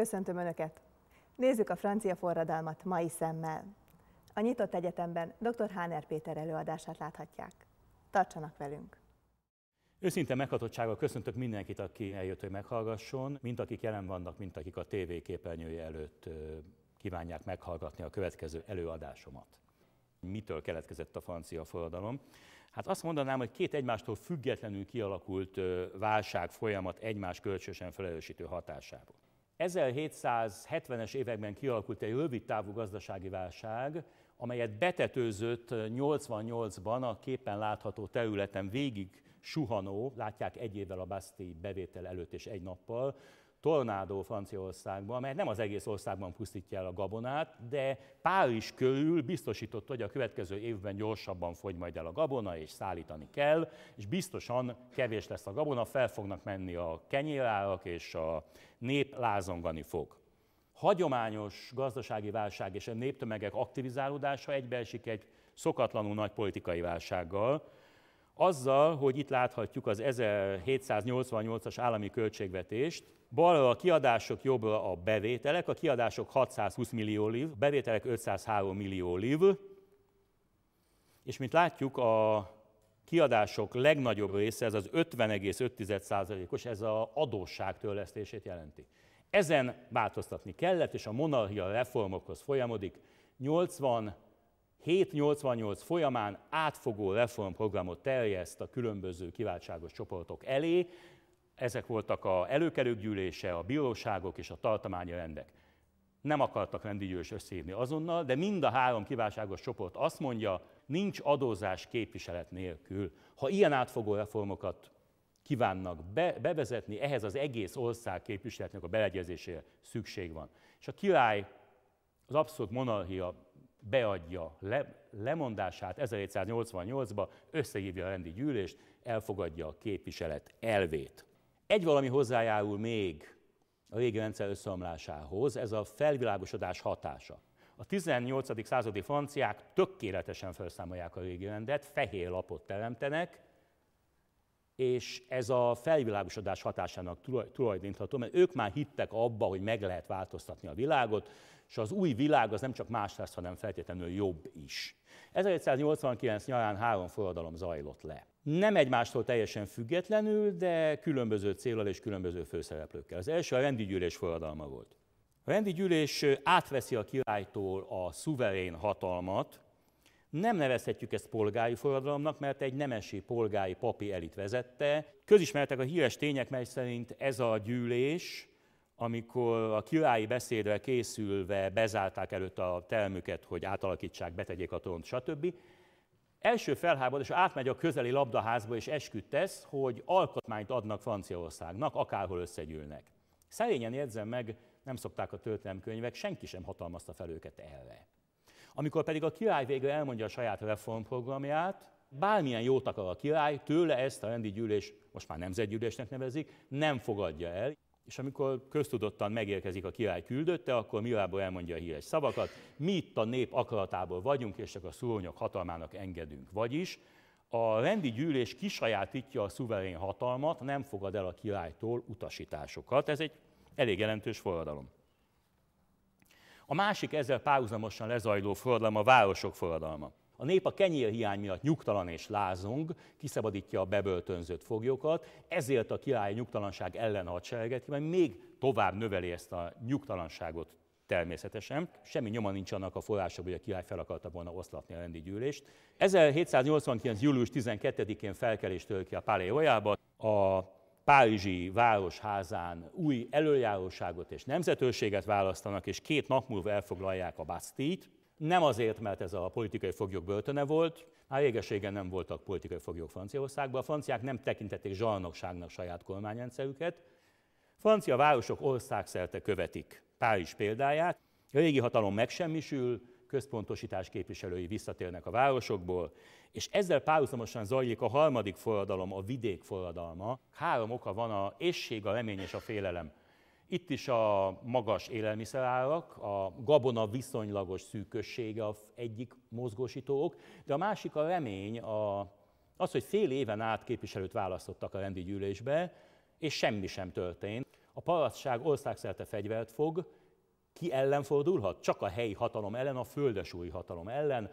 Köszöntöm Önöket! Nézzük a francia forradalmat mai szemmel. A Nyitott Egyetemben dr. Háner Péter előadását láthatják. Tartsanak velünk! Őszinte meghatottsággal köszöntök mindenkit, aki eljött, hogy meghallgasson, mint akik jelen vannak, mint akik a TV képernyője előtt kívánják meghallgatni a következő előadásomat. Mitől keletkezett a francia forradalom? Hát azt mondanám, hogy két egymástól függetlenül kialakult válság folyamat egymás kölcsösen felelősítő hatásából. 1770-es években kialakult egy rövid távú gazdasági válság, amelyet betetőzött 88-ban a képen látható területen végig suhanó, látják egy évvel a Basti bevétel előtt és egy nappal, tornádó Franciaországban, mert nem az egész országban pusztítja el a gabonát, de Párizs körül biztosított, hogy a következő évben gyorsabban fogy majd el a gabona, és szállítani kell, és biztosan kevés lesz a gabona, fel fognak menni a kenyérárak, és a nép lázongani fog. Hagyományos gazdasági válság és a néptömegek aktivizálódása egybeesik egy szokatlanul nagy politikai válsággal, azzal, hogy itt láthatjuk az 1788-as állami költségvetést, balra a kiadások, jobbra a bevételek, a kiadások 620 millió liv, a bevételek 503 millió liv, és mint látjuk, a kiadások legnagyobb része, ez az 50,5%-os, ez az adósság törlesztését jelenti. Ezen változtatni kellett, és a monarchia reformokhoz folyamodik. 80 788 folyamán átfogó reformprogramot terjeszt a különböző kiváltságos csoportok elé. Ezek voltak a előkelők gyűlése, a bíróságok és a tartományi rendek. Nem akartak rendigyűlés összehívni azonnal, de mind a három kiváltságos csoport azt mondja, nincs adózás képviselet nélkül. Ha ilyen átfogó reformokat kívánnak be, bevezetni, ehhez az egész ország képviseletnek a beleegyezésére szükség van. És a király, az abszolút monarchia beadja le, lemondását 1788-ba, összehívja a rendi gyűlést, elfogadja a képviselet elvét. Egy valami hozzájárul még a régi rendszer összeomlásához, ez a felvilágosodás hatása. A 18. századi franciák tökéletesen felszámolják a régi rendet, fehér lapot teremtenek, és ez a felvilágosodás hatásának tulajdonítható, mert ők már hittek abba, hogy meg lehet változtatni a világot, és az új világ az nem csak más lesz, hanem feltétlenül jobb is. 1189 nyarán három forradalom zajlott le. Nem egymástól teljesen függetlenül, de különböző célral és különböző főszereplőkkel. Az első a gyűlés forradalma volt. A rendi gyűlés átveszi a királytól a szuverén hatalmat, nem nevezhetjük ezt polgári forradalomnak, mert egy nemesi polgári papi elit vezette. Közismertek a híres tények, mely szerint ez a gyűlés amikor a királyi beszédre készülve bezárták előtt a telmüket, hogy átalakítsák, betegyék a tront, stb. Első felháborodás átmegy a közeli labdaházba és tesz, hogy alkotmányt adnak Franciaországnak, akárhol összegyűlnek. Szerényen érzem meg, nem szokták a történelemkönyvek, senki sem hatalmazta fel őket erre. Amikor pedig a király végre elmondja a saját reformprogramját, bármilyen jót akar a király, tőle ezt a rendi gyűlés, most már nemzetgyűlésnek nevezik, nem fogadja el. És amikor köztudottan megérkezik a király küldötte, akkor Milából elmondja a híres szavakat, mi itt a nép akaratából vagyunk, és csak a szúronyok hatalmának engedünk. Vagyis a rendi gyűlés kisajátítja a szuverén hatalmat, nem fogad el a királytól utasításokat. Ez egy elég jelentős forradalom. A másik ezzel párhuzamosan lezajló forradalom a városok forradalma. A nép a kenyérhiány miatt nyugtalan és lázong, kiszabadítja a bebörtönzött foglyokat, ezért a király nyugtalanság ellen hadsereget, mert még tovább növeli ezt a nyugtalanságot természetesen. Semmi nyoma nincs annak a forrása, hogy a király fel akarta volna oszlatni a rendi gyűlést. 1789. július 12-én felkelés tör ki a Palais royal A Párizsi városházán új előjáróságot és nemzetőrséget választanak, és két nap múlva elfoglalják a Bastille-t, nem azért, mert ez a politikai foglyok börtöne volt, már hát régeségen nem voltak politikai foglyok Franciaországban, a franciák nem tekintették zsarnokságnak saját kormányrendszerüket. Francia városok országszerte követik Párizs példáját, a régi hatalom megsemmisül, központosítás képviselői visszatérnek a városokból, és ezzel párhuzamosan zajlik a harmadik forradalom, a vidék forradalma. Három oka van a ésség, a remény és a félelem itt is a magas élelmiszerárak, a gabona viszonylagos szűkössége az egyik mozgósító ok, de a másik a remény, a, az, hogy fél éven át képviselőt választottak a rendi gyűlésbe, és semmi sem történt. A parasztság országszerte fegyvert fog, ki ellen fordulhat? Csak a helyi hatalom ellen, a földesúri hatalom ellen.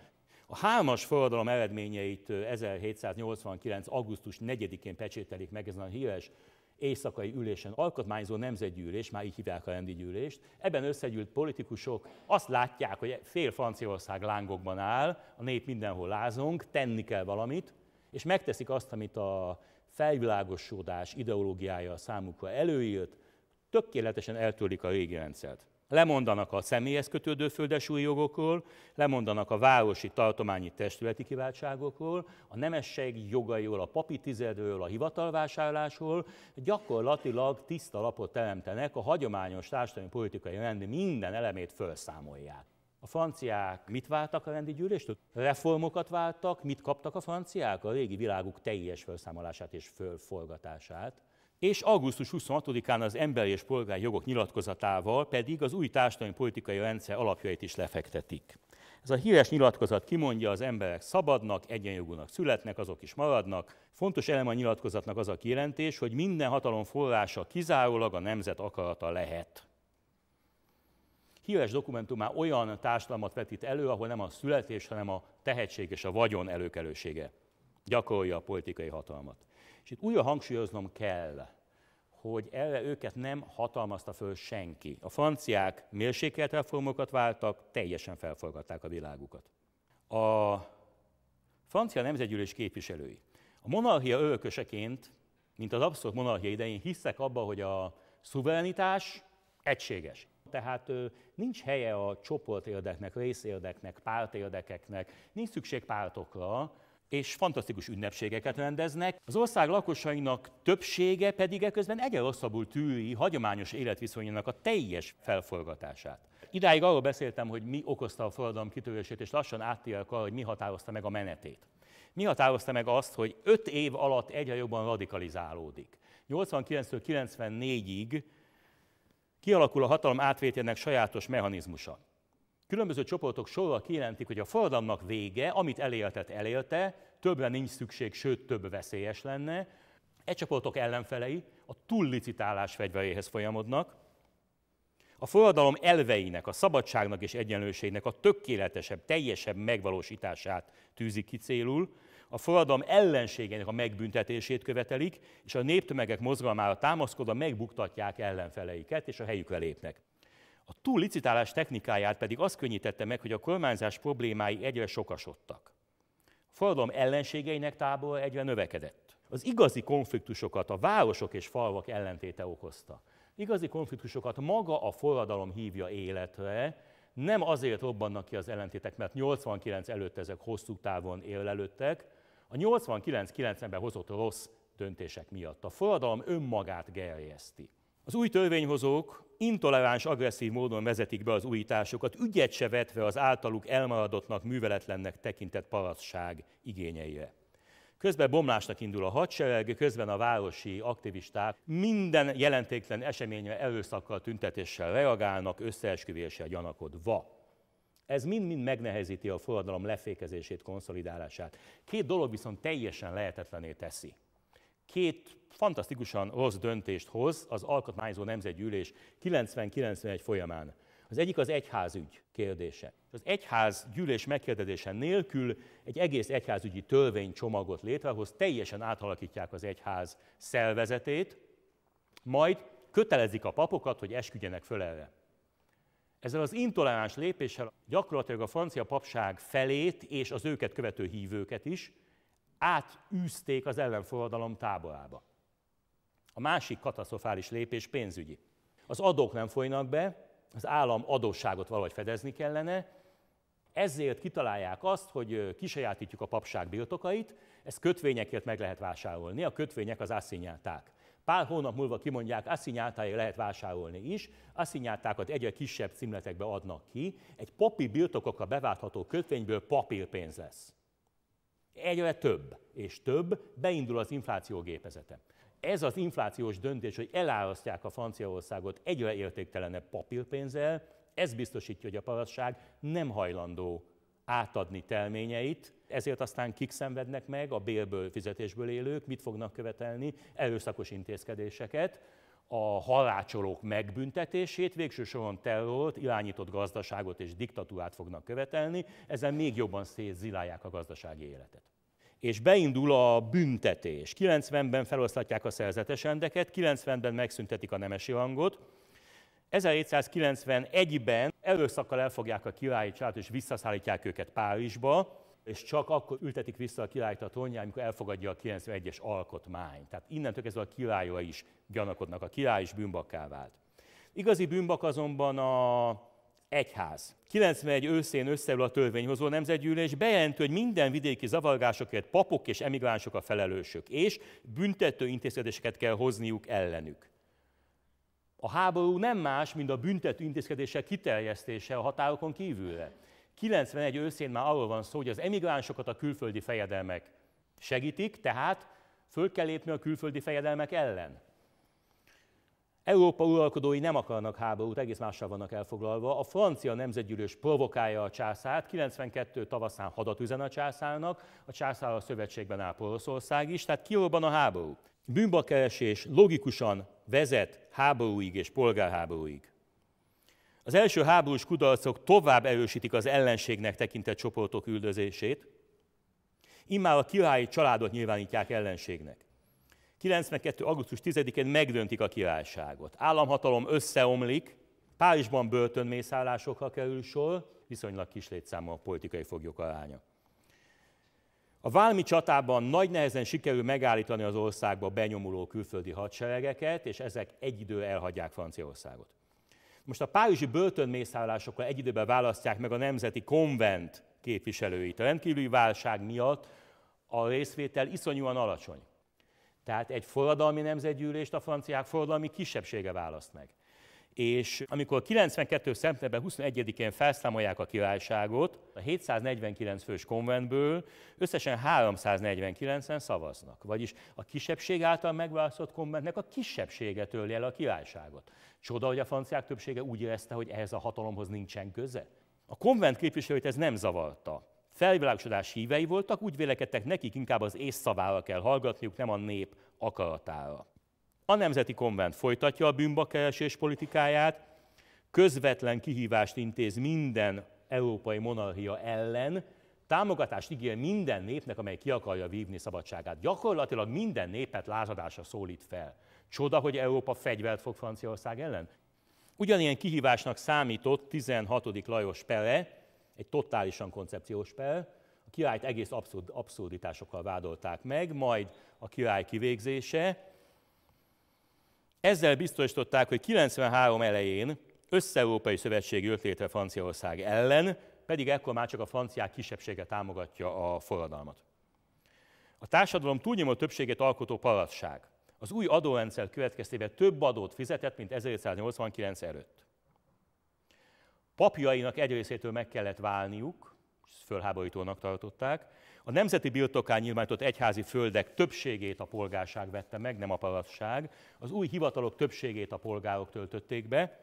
A hármas forradalom eredményeit 1789. augusztus 4-én pecsételik meg ezen a híres éjszakai ülésen, alkotmányzó nemzetgyűlés, már így hívják a rendi gyűlést, ebben összegyűlt politikusok azt látják, hogy fél Franciaország lángokban áll, a nép mindenhol lázong, tenni kell valamit, és megteszik azt, amit a felvilágosodás ideológiája számukra előírt, tökéletesen eltörlik a régi rendszert. Lemondanak a személyhez kötődő földesúlyi jogokról, lemondanak a városi tartományi testületi kiváltságokról, a nemesség jogairól, a papi tizedről, a hivatalvásárlásról, gyakorlatilag tiszta lapot teremtenek, a hagyományos társadalmi politikai rend minden elemét felszámolják. A franciák mit váltak a rendi gyűléstől? Reformokat váltak, mit kaptak a franciák? A régi világuk teljes felszámolását és fölforgatását és augusztus 26-án az emberi és polgári jogok nyilatkozatával pedig az új társadalmi politikai rendszer alapjait is lefektetik. Ez a híres nyilatkozat kimondja, az emberek szabadnak, egyenjogúnak születnek, azok is maradnak. Fontos eleme a nyilatkozatnak az a kijelentés, hogy minden hatalom forrása kizárólag a nemzet akarata lehet. Híres dokumentum már olyan társadalmat vetít elő, ahol nem a születés, hanem a tehetség és a vagyon előkelősége gyakorolja a politikai hatalmat. És itt újra hangsúlyoznom kell, hogy erre őket nem hatalmazta föl senki. A franciák mérsékelt reformokat váltak, teljesen felforgatták a világukat. A francia nemzetgyűlés képviselői a monarchia örököseként, mint az abszolút monarchia idején hiszek abba, hogy a szuverenitás egységes. Tehát nincs helye a csoportérdeknek, részérdeknek, pártérdekeknek, nincs szükség pártokra, és fantasztikus ünnepségeket rendeznek. Az ország lakosainak többsége pedig eközben egyre rosszabbul tűri hagyományos életviszonyának a teljes felforgatását. Idáig arról beszéltem, hogy mi okozta a forradalom kitörését, és lassan áttérek arra, hogy mi határozta meg a menetét. Mi határozta meg azt, hogy öt év alatt egyre jobban radikalizálódik. 89-94-ig kialakul a hatalom átvételnek sajátos mechanizmusa. Különböző csoportok sorra kijelentik, hogy a forradalomnak vége, amit eléltet, elélte, többre nincs szükség, sőt több veszélyes lenne. E csoportok ellenfelei a túllicitálás fegyveréhez folyamodnak, a forradalom elveinek, a szabadságnak és egyenlőségnek a tökéletesebb, teljesebb megvalósítását tűzik ki célul, a forradalom ellenségeinek a megbüntetését követelik, és a néptömegek mozgalmára támaszkodva megbuktatják ellenfeleiket, és a helyükre lépnek. A túl licitálás technikáját pedig az könnyítette meg, hogy a kormányzás problémái egyre sokasodtak. A forradalom ellenségeinek tábor egyre növekedett. Az igazi konfliktusokat a városok és falvak ellentéte okozta. Igazi konfliktusokat maga a forradalom hívja életre, nem azért robbannak ki az ellentétek, mert 89 előtt ezek hosszú távon élelődtek, a 89-90-ben hozott rossz döntések miatt. A forradalom önmagát gerjeszti. Az új törvényhozók intoleráns, agresszív módon vezetik be az újításokat, ügyet se vetve az általuk elmaradottnak, műveletlennek tekintett parasztság igényeire. Közben bomlásnak indul a hadsereg, közben a városi aktivisták minden jelentéktelen eseményre erőszakkal, tüntetéssel reagálnak, összeesküvéssel gyanakodva. Ez mind-mind megnehezíti a forradalom lefékezését, konszolidálását. Két dolog viszont teljesen lehetetlené teszi két fantasztikusan rossz döntést hoz az Alkotmányzó Nemzetgyűlés 90-91 folyamán. Az egyik az egyházügy kérdése. Az egyház gyűlés megkérdezése nélkül egy egész egyházügyi törvénycsomagot létrehoz, teljesen átalakítják az egyház szervezetét, majd kötelezik a papokat, hogy esküdjenek föl erre. Ezzel az intoleráns lépéssel gyakorlatilag a francia papság felét és az őket követő hívőket is átűzték az ellenforradalom táborába. A másik katasztrofális lépés pénzügyi. Az adók nem folynak be, az állam adósságot valahogy fedezni kellene, ezért kitalálják azt, hogy kisajátítjuk a papság birtokait, ezt kötvényekért meg lehet vásárolni, a kötvények az asszinyáták. Pár hónap múlva kimondják, asszinyátáért lehet vásárolni is, asszinyátákat egyre kisebb címletekbe adnak ki, egy papi birtokokra beváltható kötvényből papírpénz lesz egyre több és több, beindul az infláció gépezete. Ez az inflációs döntés, hogy elárasztják a Franciaországot egyre értéktelenebb papírpénzzel, ez biztosítja, hogy a parasság nem hajlandó átadni terményeit, ezért aztán kik szenvednek meg, a bérből, fizetésből élők, mit fognak követelni, erőszakos intézkedéseket, a halácsolók megbüntetését, végső soron terrort, irányított gazdaságot és diktatúrát fognak követelni, ezzel még jobban szétzilálják a gazdasági életet. És beindul a büntetés. 90-ben feloszlatják a szerzetes rendeket, 90-ben megszüntetik a nemesi rangot, 1791-ben erőszakkal elfogják a királyi család és visszaszállítják őket Párizsba, és csak akkor ültetik vissza a királyt a trónjára, amikor elfogadja a 91-es alkotmány. Tehát innentől kezdve a királya is gyanakodnak, a király is bűnbakká vált. Igazi bűnbak azonban a egyház. 91 őszén összeül a törvényhozó nemzetgyűlés, bejelentő, hogy minden vidéki zavargásokért papok és emigránsok a felelősök, és büntető intézkedéseket kell hozniuk ellenük. A háború nem más, mint a büntető intézkedések kiterjesztése a határokon kívülre. 91 őszén már arról van szó, hogy az emigránsokat a külföldi fejedelmek segítik, tehát föl kell lépni a külföldi fejedelmek ellen. Európa uralkodói nem akarnak háborút, egész mással vannak elfoglalva. A francia nemzetgyűlés provokálja a császárt, 92 tavaszán hadat üzen a császárnak, a császár a szövetségben áll Poroszország is, tehát kirobban a háború. Bűnbakeresés logikusan vezet háborúig és polgárháborúig. Az első háborús kudarcok tovább erősítik az ellenségnek tekintett csoportok üldözését, immár a királyi családot nyilvánítják ellenségnek. 92. augusztus 10-én megdöntik a királyságot. Államhatalom összeomlik, Párizsban börtönmészállásokra kerül sor, viszonylag kis létszámú a politikai foglyok aránya. A Válmi csatában nagy nehezen sikerül megállítani az országba benyomuló külföldi hadseregeket, és ezek egy idő elhagyják Franciaországot. Most a párizsi börtönmészállásokkal egy időben választják meg a nemzeti konvent képviselőit. A rendkívüli válság miatt a részvétel iszonyúan alacsony. Tehát egy forradalmi nemzetgyűlést a franciák forradalmi kisebbsége választ meg és amikor 92. szeptember 21-én felszámolják a királyságot, a 749 fős konventből összesen 349-en szavaznak. Vagyis a kisebbség által megválasztott konventnek a kisebbsége tölje el a királyságot. Csoda, hogy a franciák többsége úgy érezte, hogy ehhez a hatalomhoz nincsen köze. A konvent képviselőit ez nem zavarta. Felvilágosodás hívei voltak, úgy vélekedtek nekik inkább az észszavára kell hallgatniuk, nem a nép akaratára. A Nemzeti Konvent folytatja a bűnbakkeresés politikáját, közvetlen kihívást intéz minden európai monarchia ellen, támogatást ígér minden népnek, amely ki akarja vívni szabadságát. Gyakorlatilag minden népet lázadásra szólít fel. Csoda, hogy Európa fegyvert fog Franciaország ellen? Ugyanilyen kihívásnak számított 16. Lajos Pele, egy totálisan koncepciós Pele, a királyt egész abszurd, abszurditásokkal vádolták meg, majd a király kivégzése, ezzel biztosították, hogy 93 elején összeurópai szövetség jött létre Franciaország ellen, pedig ekkor már csak a franciák kisebbsége támogatja a forradalmat. A társadalom túlnyomó többséget alkotó parasság az új adórendszer következtében több adót fizetett, mint 1789 előtt. Papjainak egy részétől meg kellett válniuk, fölháborítónak tartották. A nemzeti birtokán nyilvánított egyházi földek többségét a polgárság vette meg, nem a parasság. Az új hivatalok többségét a polgárok töltötték be.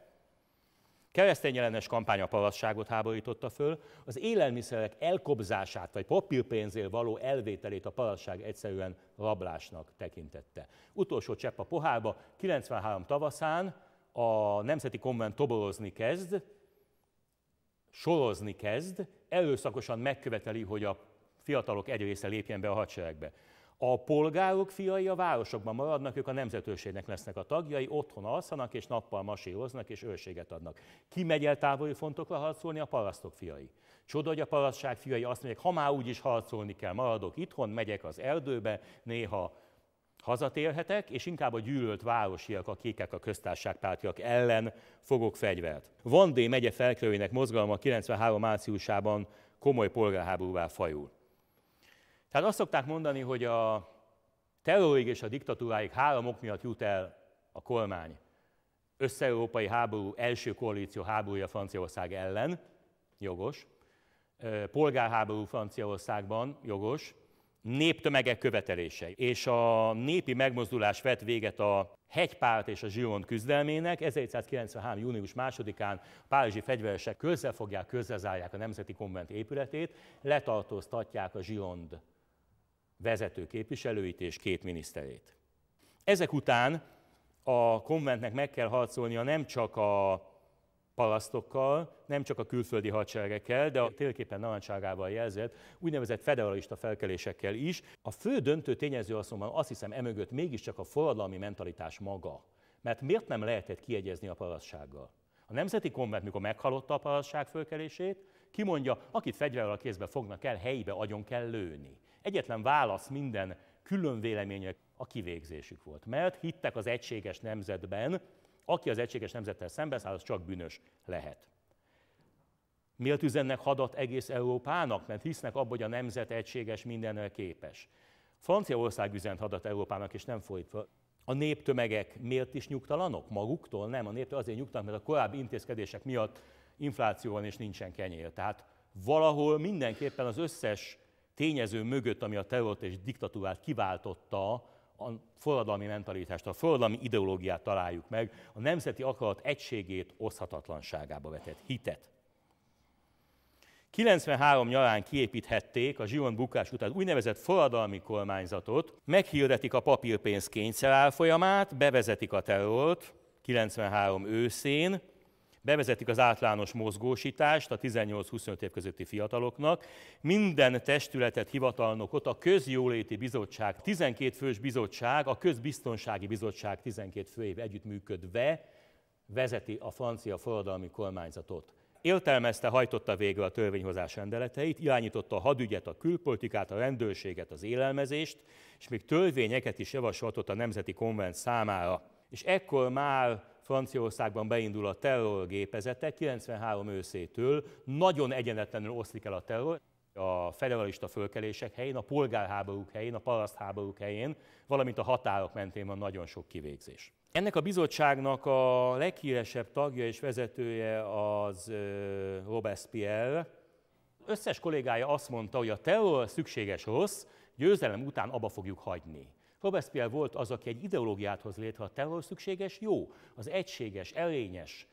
Keresztény ellenes kampány a parasságot háborította föl, az élelmiszerek elkobzását vagy papírpénzért való elvételét a parasság egyszerűen rablásnak tekintette. Utolsó csepp a pohárba, 93 tavaszán a Nemzeti Konvent toborozni kezd, sorozni kezd, előszakosan megköveteli, hogy a fiatalok egy része lépjen be a hadseregbe. A polgárok fiai a városokban maradnak, ők a nemzetőrségnek lesznek a tagjai, otthon alszanak és nappal masíroznak és őrséget adnak. Ki megy el távoli fontokra harcolni? A parasztok fiai. Csoda, hogy a parasztság fiai azt mondják, ha már úgyis harcolni kell, maradok itthon, megyek az erdőbe, néha Hazatérhetek, és inkább a gyűlölt városiak, a kékek, a köztársaságpártiak ellen fogok fegyvert. Vandé megye felkelőinek mozgalma 93 márciusában komoly polgárháborúvá fajul. Tehát azt szokták mondani, hogy a terrorig és a diktatúráig három ok miatt jut el a kormány. Össze-európai háború, első koalíció háborúja Franciaország ellen, jogos. Polgárháború Franciaországban, jogos néptömegek követelései. És a népi megmozdulás vett véget a hegypárt és a zsiond küzdelmének. 1793. június 2-án párizsi fegyveresek közelfogják, közelzárják a Nemzeti Konvent épületét, letartóztatják a zsiond vezető képviselőit és két miniszterét. Ezek után a konventnek meg kell harcolnia nem csak a palasztokkal, nem csak a külföldi hadseregekkel, de a térképen narancságával jelzett úgynevezett federalista felkelésekkel is. A fő döntő tényező azonban azt hiszem emögött mégiscsak a forradalmi mentalitás maga. Mert miért nem lehetett kiegyezni a palasztsággal? A Nemzeti Konvent, mikor meghalotta a palasztság fölkelését, kimondja, akit fegyverrel a kézbe fognak el, helybe agyon kell lőni. Egyetlen válasz minden külön vélemények a kivégzésük volt, mert hittek az egységes nemzetben, aki az egységes nemzettel szembeszáll, az csak bűnös lehet. Miért üzennek hadat egész Európának? Mert hisznek abban, hogy a nemzet egységes mindennel képes. Franciaország üzent hadat Európának, és nem fordítva. A néptömegek miért is nyugtalanok? Maguktól nem. A néptől azért nyugtalanok, mert a korábbi intézkedések miatt infláció van és nincsen kenyér. Tehát valahol mindenképpen az összes tényező mögött, ami a terrort és diktatúrát kiváltotta, a forradalmi mentalitást, a forradalmi ideológiát találjuk meg, a nemzeti akarat egységét, oszhatatlanságába vetett hitet. 93 nyarán kiépíthették a Zsiron bukás után úgynevezett forradalmi kormányzatot, meghirdetik a papírpénz kényszerárfolyamát, bevezetik a terrort 93 őszén, bevezetik az általános mozgósítást a 18-25 év közötti fiataloknak, minden testületet, hivatalnokot a Közjóléti Bizottság, 12 fős bizottság, a Közbiztonsági Bizottság 12 főév együttműködve vezeti a francia forradalmi kormányzatot értelmezte, hajtotta végre a törvényhozás rendeleteit, irányította a hadügyet, a külpolitikát, a rendőrséget, az élelmezést, és még törvényeket is javasoltott a Nemzeti Konvent számára. És ekkor már Franciaországban beindul a terrorgépezete, 93 őszétől nagyon egyenetlenül oszlik el a terror. A federalista fölkelések helyén, a polgárháborúk helyén, a parasztháborúk helyén, valamint a határok mentén van nagyon sok kivégzés. Ennek a bizottságnak a leghíresebb tagja és vezetője az Robespierre. Összes kollégája azt mondta, hogy a terror szükséges rossz, győzelem után abba fogjuk hagyni. Robespierre volt az, aki egy ideológiát hoz létre, a terror szükséges, jó, az egységes, elényes,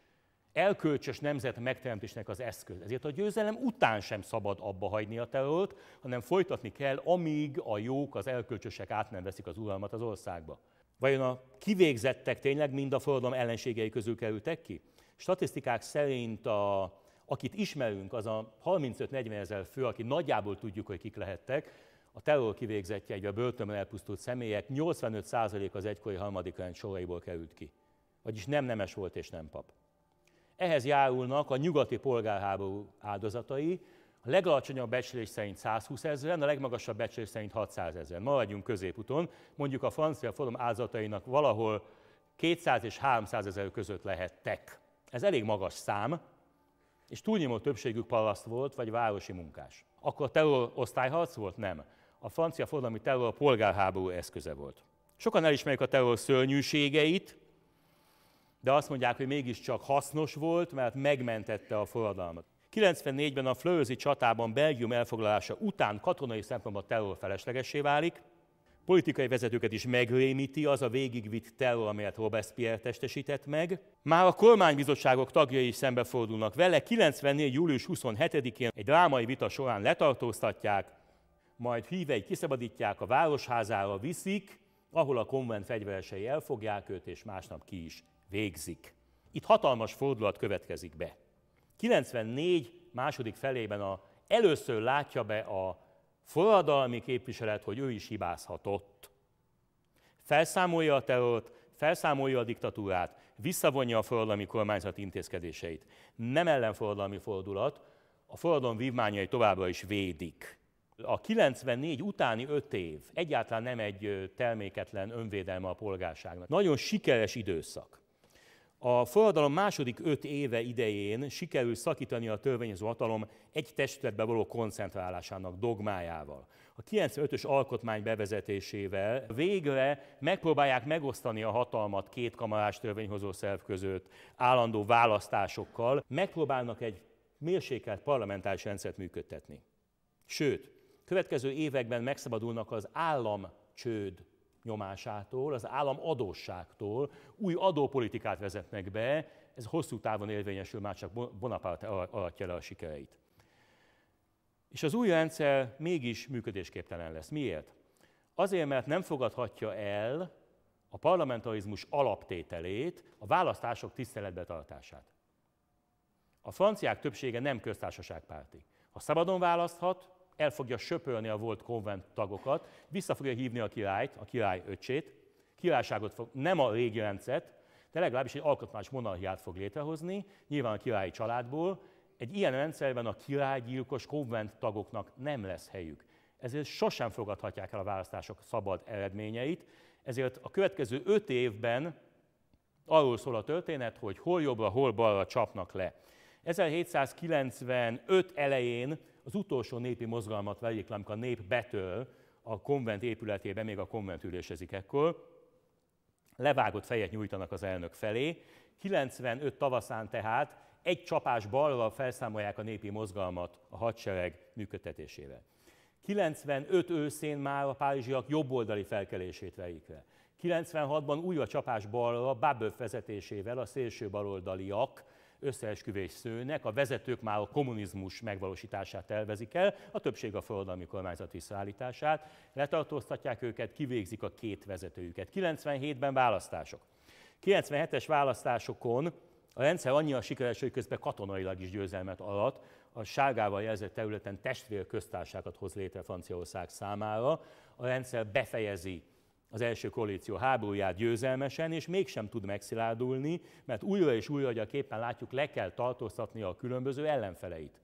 elkölcsös nemzet megteremtésnek az eszköz. Ezért a győzelem után sem szabad abba hagyni a terrort, hanem folytatni kell, amíg a jók, az elkölcsösek át nem veszik az uralmat az országba. Vajon a kivégzettek tényleg mind a forradalom ellenségei közül kerültek ki? Statisztikák szerint, a, akit ismerünk, az a 35-40 ezer fő, aki nagyjából tudjuk, hogy kik lehettek, a terror kivégzettjei, a börtönben elpusztult személyek 85% az egykori harmadik rend soraiból került ki. Vagyis nem nemes volt és nem pap. Ehhez járulnak a nyugati polgárháború áldozatai, a legalacsonyabb becslés szerint 120 ezeren, a legmagasabb becslés szerint 600 ezeren. Maradjunk középuton, mondjuk a francia forum áldozatainak valahol 200 és 300 ezer között lehettek. Ez elég magas szám, és túlnyomó többségük palaszt volt, vagy városi munkás. Akkor a osztályharc volt? Nem a francia forradalmi terror a polgárháború eszköze volt. Sokan elismerik a terror szörnyűségeit, de azt mondják, hogy mégiscsak hasznos volt, mert megmentette a forradalmat. 94-ben a Flőzi csatában Belgium elfoglalása után katonai szempontból terror feleslegessé válik, politikai vezetőket is megrémíti az a végigvitt terror, amelyet Robespierre testesített meg. Már a kormánybizottságok tagjai is szembefordulnak vele. 94. július 27-én egy drámai vita során letartóztatják, majd hívei kiszabadítják, a városházára viszik, ahol a konvent fegyveresei elfogják őt, és másnap ki is végzik. Itt hatalmas fordulat következik be. 94 második felében a, először látja be a forradalmi képviselet, hogy ő is hibázhatott. Felszámolja a terort, felszámolja a diktatúrát, visszavonja a forradalmi kormányzat intézkedéseit. Nem ellenforradalmi fordulat, a forradalom vívmányai továbbra is védik a 94 utáni öt év egyáltalán nem egy terméketlen önvédelme a polgárságnak. Nagyon sikeres időszak. A forradalom második öt éve idején sikerül szakítani a törvényező hatalom egy testületbe való koncentrálásának dogmájával. A 95-ös alkotmány bevezetésével végre megpróbálják megosztani a hatalmat két kamarás törvényhozó szerv között, állandó választásokkal, megpróbálnak egy mérsékelt parlamentáris rendszert működtetni. Sőt, következő években megszabadulnak az állam csőd nyomásától, az állam adósságtól, új adópolitikát vezetnek be, ez hosszú távon érvényesül, már csak Bonaparte alatt le a sikereit. És az új rendszer mégis működésképtelen lesz. Miért? Azért, mert nem fogadhatja el a parlamentarizmus alaptételét, a választások tiszteletbe tartását. A franciák többsége nem köztársaságpárti. Ha szabadon választhat, el fogja söpölni a volt konvent tagokat, vissza fogja hívni a királyt, a király öcsét, királyságot fog, nem a régi rendszert, de legalábbis egy alkotmányos monarchiát fog létrehozni, nyilván a királyi családból. Egy ilyen rendszerben a királygyilkos konvent tagoknak nem lesz helyük. Ezért sosem fogadhatják el a választások szabad eredményeit, ezért a következő öt évben arról szól a történet, hogy hol jobbra, hol balra csapnak le. 1795 elején az utolsó népi mozgalmat vegyék le, amikor a nép betől a konvent épületébe, még a konvent ülésezik ekkor, levágott fejet nyújtanak az elnök felé. 95 tavaszán tehát egy csapás balra felszámolják a népi mozgalmat a hadsereg működtetésével. 95 őszén már a párizsiak jobboldali felkelését vejik le. 96-ban újra csapás balra, Baböv vezetésével a szélső baloldaliak összeesküvés szőnek, a vezetők már a kommunizmus megvalósítását elvezik el, a többség a forradalmi kormányzat visszaállítását, letartóztatják őket, kivégzik a két vezetőjüket. 97-ben választások. 97-es választásokon a rendszer annyira sikeres, hogy közben katonailag is győzelmet alatt a sárgával jelzett területen köztársákat hoz létre Franciaország számára. A rendszer befejezi az első koalíció háborúját győzelmesen, és mégsem tud megszilárdulni, mert újra és újra képen látjuk, le kell tartóztatnia a különböző ellenfeleit.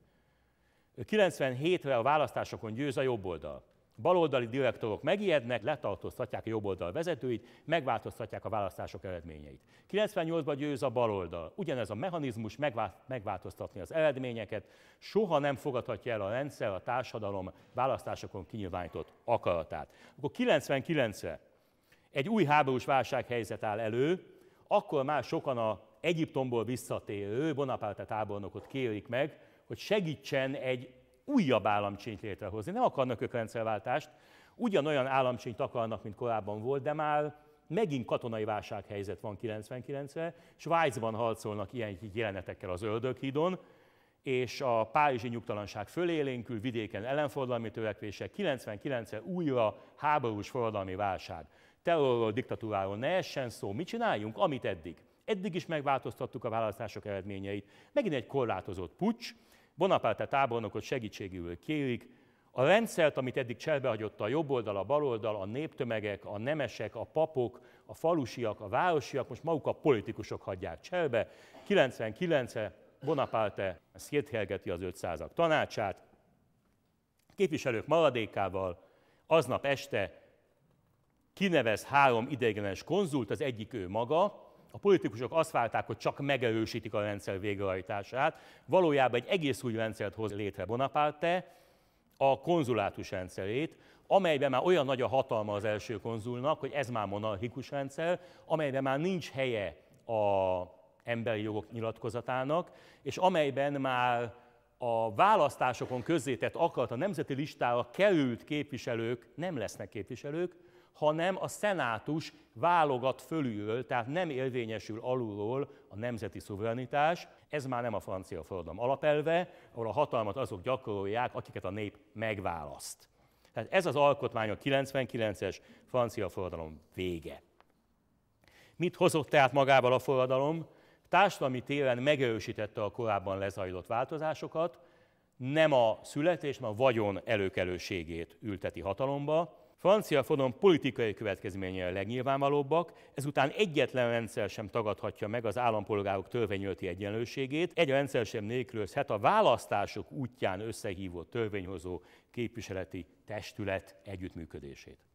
97-re a választásokon győz a jobb oldal. Baloldali direktorok megijednek, letartóztatják a jobboldal vezetőit, megváltoztatják a választások eredményeit. 98-ban győz a baloldal. Ugyanez a mechanizmus megváltoztatni az eredményeket, soha nem fogadhatja el a rendszer, a társadalom választásokon kinyilvánított akaratát. Akkor 99-re egy új háborús válsághelyzet áll elő, akkor már sokan a Egyiptomból visszatérő Bonaparte tábornokot kérik meg, hogy segítsen egy újabb államcsényt létrehozni. Nem akarnak ők rendszerváltást, ugyanolyan államcsényt akarnak, mint korábban volt, de már megint katonai válsághelyzet van 99-re. Svájcban harcolnak ilyen jelenetekkel az Ördöghídon, és a párizsi nyugtalanság fölélénkül, vidéken ellenforradalmi törekvések, 99-re újra háborús forradalmi válság terrorról, diktatúráról ne essen szó, mit csináljunk, amit eddig. Eddig is megváltoztattuk a választások eredményeit. Megint egy korlátozott pucs, Bonaparte tábornokot segítségül kérik, a rendszert, amit eddig cserbehagyott a jobb oldal, a bal oldal, a néptömegek, a nemesek, a papok, a falusiak, a városiak, most maguk a politikusok hagyják cserbe. 99 e Bonaparte széthelgeti az 500 tanácsát, képviselők maradékával aznap este kinevez három ideiglenes konzult, az egyik ő maga, a politikusok azt várták, hogy csak megerősítik a rendszer végrehajtását. Valójában egy egész új rendszert hoz létre Bonaparte, a konzulátus rendszerét, amelyben már olyan nagy a hatalma az első konzulnak, hogy ez már monarchikus rendszer, amelyben már nincs helye a emberi jogok nyilatkozatának, és amelyben már a választásokon közzétett akarat a nemzeti listára került képviselők nem lesznek képviselők, hanem a szenátus válogat fölülről, tehát nem érvényesül alulról a nemzeti szuverenitás. Ez már nem a francia forradalom alapelve, ahol a hatalmat azok gyakorolják, akiket a nép megválaszt. Tehát ez az alkotmány a 99-es francia forradalom vége. Mit hozott tehát magával a forradalom? Társadalmi téren megerősítette a korábban lezajlott változásokat, nem a születés, hanem a vagyon előkelőségét ülteti hatalomba, Francia fonon politikai következménye a legnyilvánvalóbbak, ezután egyetlen rendszer sem tagadhatja meg az állampolgárok törvényölti egyenlőségét, egy rendszer sem nélkülözhet a választások útján összehívott törvényhozó képviseleti testület együttműködését.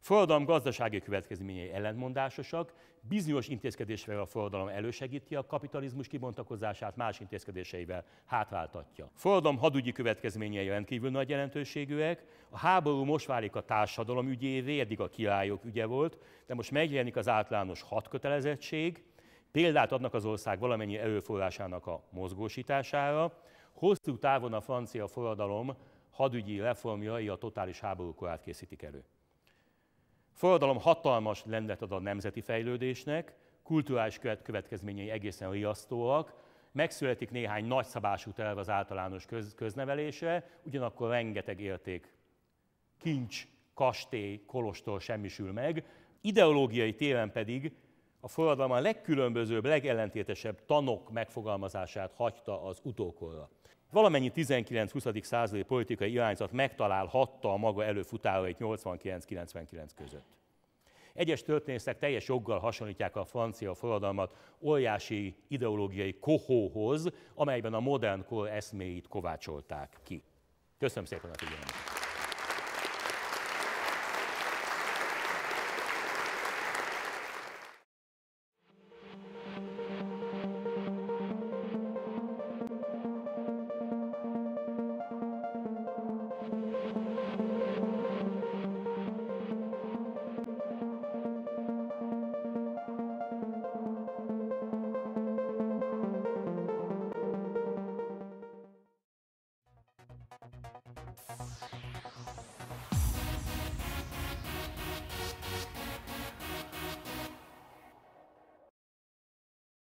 Forradalom gazdasági következményei ellentmondásosak, bizonyos intézkedésével a forradalom elősegíti a kapitalizmus kibontakozását, más intézkedéseivel hátráltatja. Forradalom hadügyi következményei rendkívül nagy jelentőségűek, a háború most válik a társadalom ügyévé, eddig a királyok ügye volt, de most megjelenik az általános hat kötelezettség, példát adnak az ország valamennyi erőforrásának a mozgósítására, hosszú távon a francia forradalom hadügyi reformjai a totális korát készítik elő forradalom hatalmas lendet ad a nemzeti fejlődésnek, kulturális következményei egészen riasztóak, megszületik néhány nagyszabású terv az általános köz, ugyanakkor rengeteg érték, kincs, kastély, kolostor semmisül meg, ideológiai téren pedig a forradalom a legkülönbözőbb, legellentétesebb tanok megfogalmazását hagyta az utókorra. Valamennyi 19-20. századi politikai irányzat megtalálhatta a maga előfutárait 89-99 között. Egyes történészek teljes joggal hasonlítják a francia forradalmat óriási ideológiai kohóhoz, amelyben a modern kor eszméit kovácsolták ki. Köszönöm szépen a figyelmet!